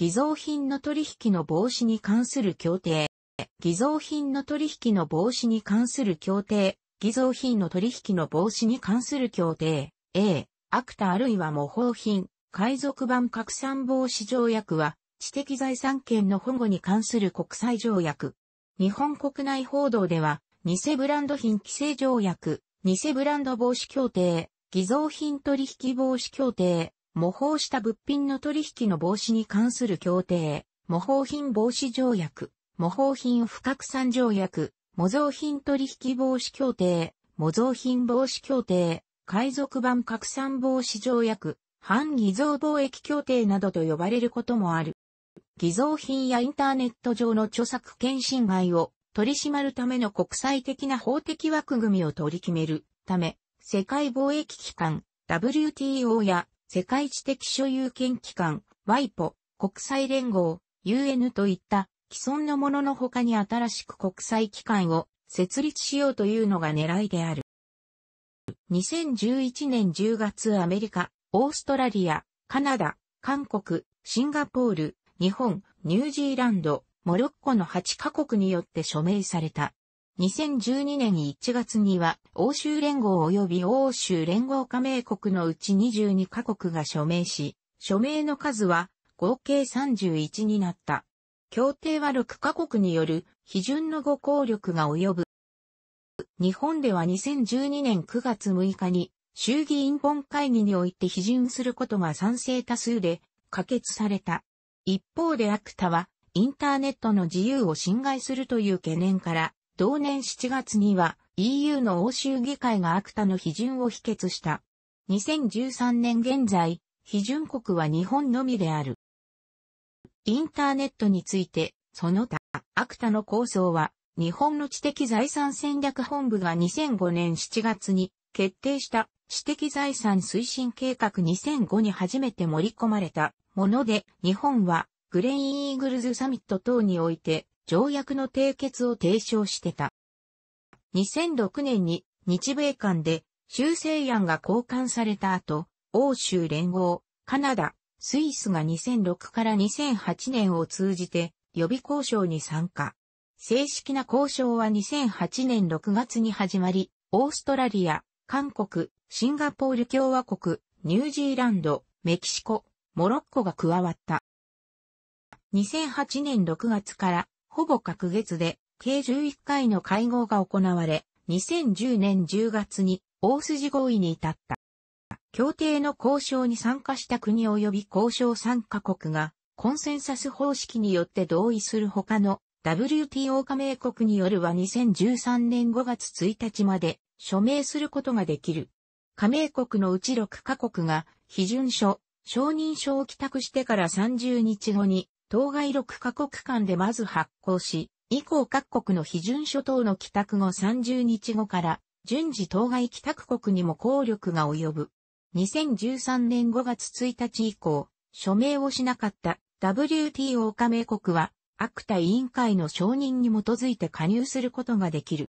偽造品の取引の防止に関する協定。偽造品の取引の防止に関する協定。偽造品の取引の防止に関する協定。A、アクタあるいは模倣品。海賊版拡散防止条約は、知的財産権の保護に関する国際条約。日本国内報道では、偽ブランド品規制条約、偽ブランド防止協定、偽造品取引防止協定、模倣した物品の取引の防止に関する協定、模倣品防止条約、模倣品不拡散条約、模造品取引防止協定、模造品防止協定、海賊版拡散防止条約、反偽造貿易協定などと呼ばれることもある。偽造品やインターネット上の著作権侵害を取り締まるための国際的な法的枠組みを取り決めるため、世界貿易機関 WTO や世界知的所有権機関、WIPO、国際連合、UN といった既存のものの他に新しく国際機関を設立しようというのが狙いである。2011年10月アメリカ、オーストラリア、カナダ、韓国、シンガポール、日本、ニュージーランド、モロッコの8カ国によって署名された。2012年1月には、欧州連合及び欧州連合加盟国のうち22カ国が署名し、署名の数は合計31になった。協定は6カ国による批准のご効力が及ぶ。日本では2012年9月6日に衆議院本会議において批准することが賛成多数で可決された。一方でアクタはインターネットの自由を侵害するという懸念から同年7月には EU の欧州議会がアクタの批准を否決した。2013年現在、批准国は日本のみである。インターネットについて、その他、アクタの構想は、日本の知的財産戦略本部が2005年7月に決定した知的財産推進計画2005に初めて盛り込まれたもので、日本はグレインイーグルズサミット等において条約の締結を提唱してた。2006年に日米間で修正案が交換された後、欧州連合、カナダ、スイスが2006から2008年を通じて予備交渉に参加。正式な交渉は2008年6月に始まり、オーストラリア、韓国、シンガポール共和国、ニュージーランド、メキシコ、モロッコが加わった。2008年6月からほぼ隔月で、計11回の会合が行われ、2010年10月に大筋合意に至った。協定の交渉に参加した国及び交渉参加国が、コンセンサス方式によって同意する他の WTO 加盟国によるは2013年5月1日まで署名することができる。加盟国のうち6カ国が批准書、承認書を帰宅してから30日後に当該6カ国間でまず発行し、以降各国の批准諸島の帰宅後30日後から、順次当該帰宅国にも効力が及ぶ。2013年5月1日以降、署名をしなかった WTO 加盟国は、アクタ委員会の承認に基づいて加入することができる。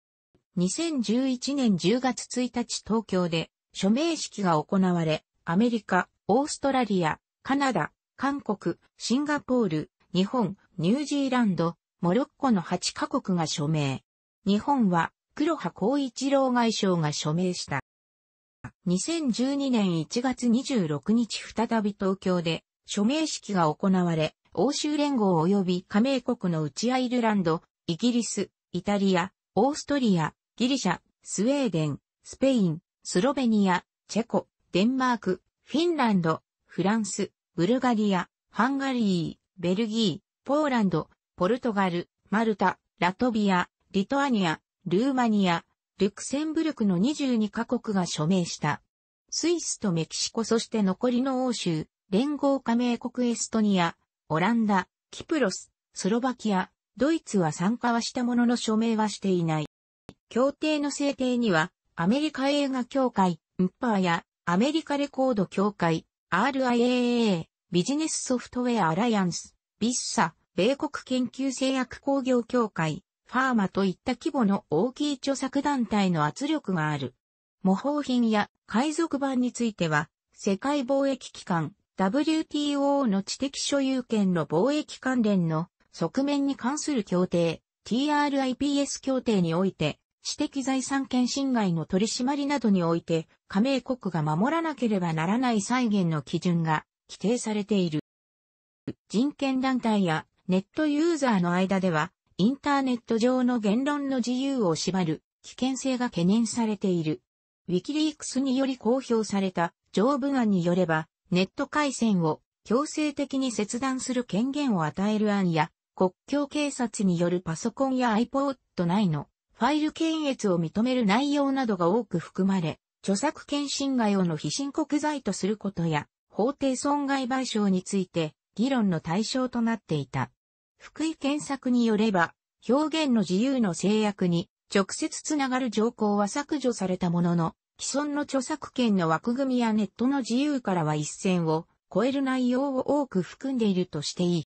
2011年10月1日東京で署名式が行われ、アメリカ、オーストラリア、カナダ、韓国、シンガポール、日本、ニュージーランド、モロッコの8カ国が署名。日本は黒羽光一郎外相が署名した。2012年1月26日再び東京で署名式が行われ、欧州連合及び加盟国のうちアイルランド、イギリス、イタリア、オーストリア、ギリシャ、スウェーデン、スペイン、スロベニア、チェコ、デンマーク、フィンランド、フランス、ブルガリア、ハンガリー、ベルギー、ポーランド、ポルトガル、マルタ、ラトビア、リトアニア、ルーマニア、ルクセンブルクの22カ国が署名した。スイスとメキシコそして残りの欧州、連合加盟国エストニア、オランダ、キプロス、スロバキア、ドイツは参加はしたものの署名はしていない。協定の制定には、アメリカ映画協会、ムッパーやアメリカレコード協会、RIAA、ビジネスソフトウェアアライアンス、ビッサ、米国研究製薬工業協会、ファーマといった規模の大きい著作団体の圧力がある。模倣品や海賊版については、世界貿易機関 WTO の知的所有権の貿易関連の側面に関する協定 TRIPS 協定において知的財産権侵害の取り締まりなどにおいて、加盟国が守らなければならない再現の基準が規定されている。人権団体やネットユーザーの間では、インターネット上の言論の自由を縛る危険性が懸念されている。ウィキリークスにより公表された条文案によれば、ネット回線を強制的に切断する権限を与える案や、国境警察によるパソコンや iPod 内のファイル検閲を認める内容などが多く含まれ、著作権侵害をの非申告罪とすることや、法定損害賠償について議論の対象となっていた。福井検索によれば、表現の自由の制約に直接つながる条項は削除されたものの、既存の著作権の枠組みやネットの自由からは一線を超える内容を多く含んでいるとしてい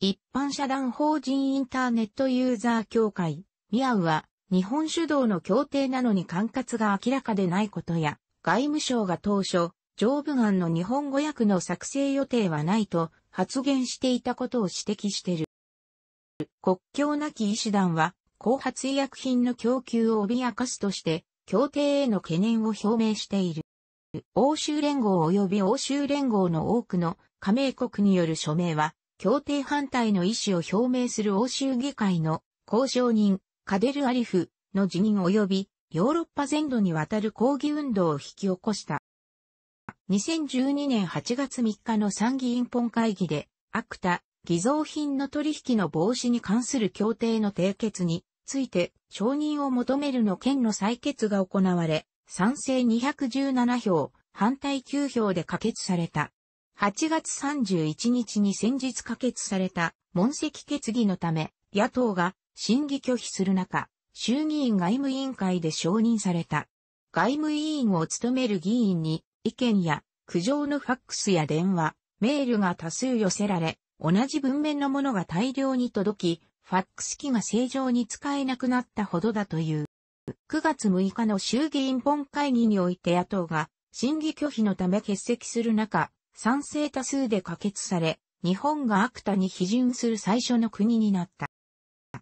い。一般社団法人インターネットユーザー協会、ミアウは、日本主導の協定なのに管轄が明らかでないことや、外務省が当初、上文案の日本語訳の作成予定はないと発言していたことを指摘している。国境なき医師団は、後発医薬品の供給を脅かすとして、協定への懸念を表明している。欧州連合及び欧州連合の多くの加盟国による署名は、協定反対の意思を表明する欧州議会の交渉人カデル・アリフの辞任及びヨーロッパ全土にわたる抗議運動を引き起こした。2012年8月3日の参議院本会議で、アクタ、偽造品の取引の防止に関する協定の締結について承認を求めるの件の採決が行われ、賛成217票、反対9票で可決された。8月31日に先日可決された問責決議のため、野党が審議拒否する中、衆議院外務委員会で承認された。外務委員を務める議員に意見や苦情のファックスや電話、メールが多数寄せられ、同じ文面のものが大量に届き、ファックス機が正常に使えなくなったほどだという。9月6日の衆議院本会議において野党が審議拒否のため欠席する中、賛成多数で可決され、日本がアクタに批准する最初の国になった。